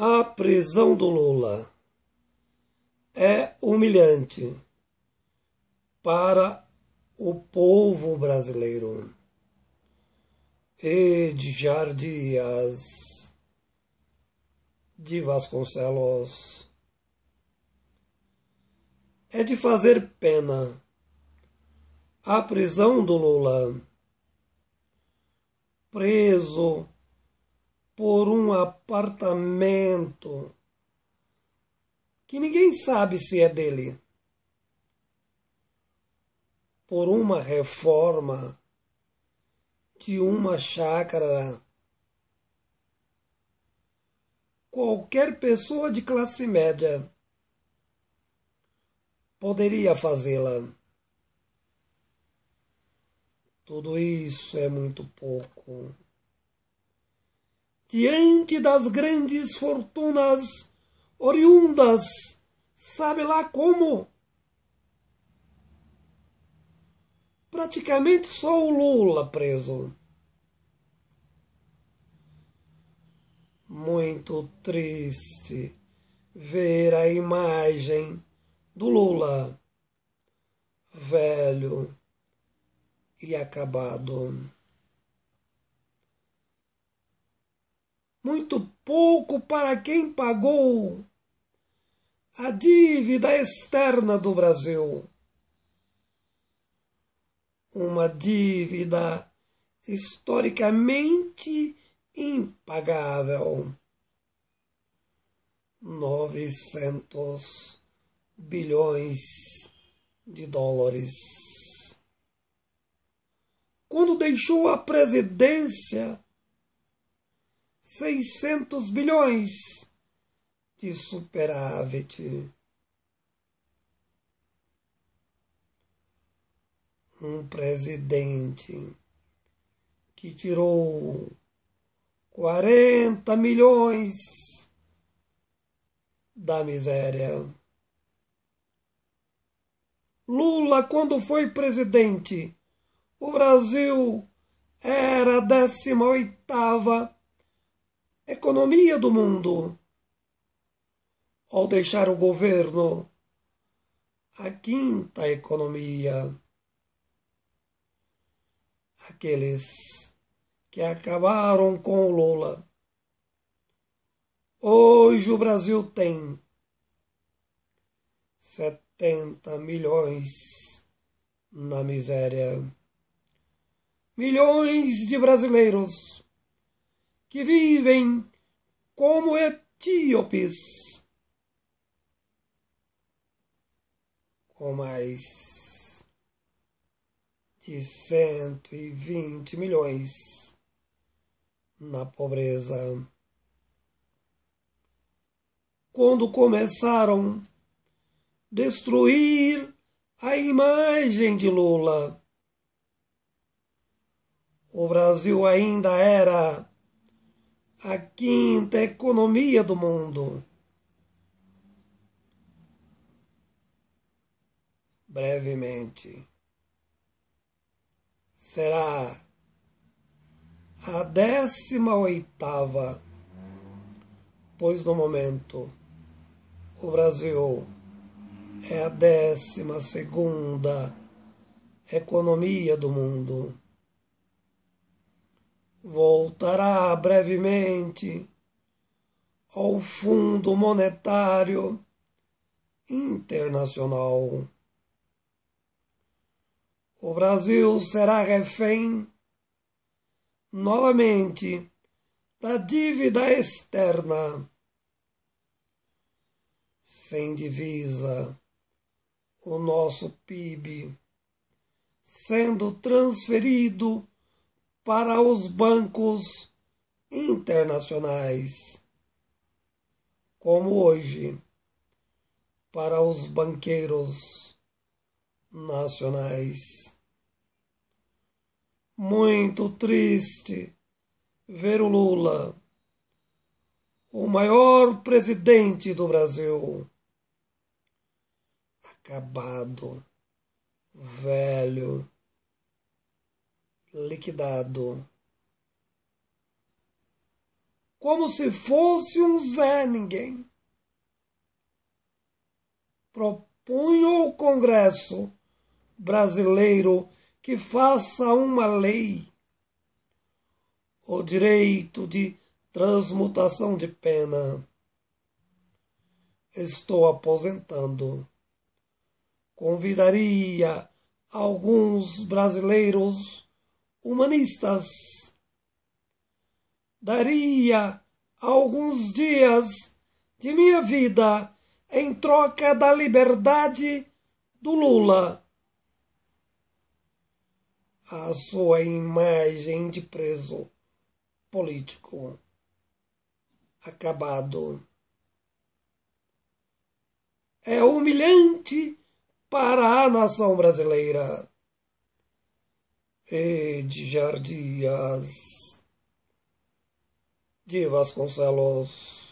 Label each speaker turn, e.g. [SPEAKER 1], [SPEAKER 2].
[SPEAKER 1] A prisão do Lula é humilhante para o povo brasileiro. E de Jardias de Vasconcelos é de fazer pena a prisão do Lula. Preso por um apartamento que ninguém sabe se é dele, por uma reforma de uma chácara. Qualquer pessoa de classe média poderia fazê-la. Tudo isso é muito pouco diante das grandes fortunas oriundas, sabe lá como? Praticamente só o Lula preso. Muito triste ver a imagem do Lula velho e acabado. muito pouco para quem pagou a dívida externa do Brasil. Uma dívida historicamente impagável. 900 bilhões de dólares. Quando deixou a presidência 600 bilhões de superávit. Um presidente que tirou 40 milhões da miséria. Lula, quando foi presidente, o Brasil era a 18 economia do mundo. Ao deixar o governo, a quinta economia, aqueles que acabaram com o Lula. Hoje o Brasil tem 70 milhões na miséria. Milhões de brasileiros que vivem como etíopes, com mais de 120 milhões na pobreza. Quando começaram destruir a imagem de Lula. O Brasil ainda era a quinta economia do mundo. Brevemente, será a décima oitava, pois no momento o Brasil é a décima segunda economia do mundo voltará brevemente ao Fundo Monetário Internacional. O Brasil será refém novamente da dívida externa. Sem divisa, o nosso PIB sendo transferido para os bancos internacionais, como hoje para os banqueiros nacionais. Muito triste ver o Lula, o maior presidente do Brasil, acabado, velho liquidado. Como se fosse um Zé Ninguém. Propunho ao Congresso brasileiro que faça uma lei o direito de transmutação de pena. Estou aposentando. Convidaria alguns brasileiros humanistas. Daria alguns dias de minha vida em troca da liberdade do Lula. A sua imagem de preso político acabado. É humilhante para a nação brasileira e é, de Jardias de Vasconcelos.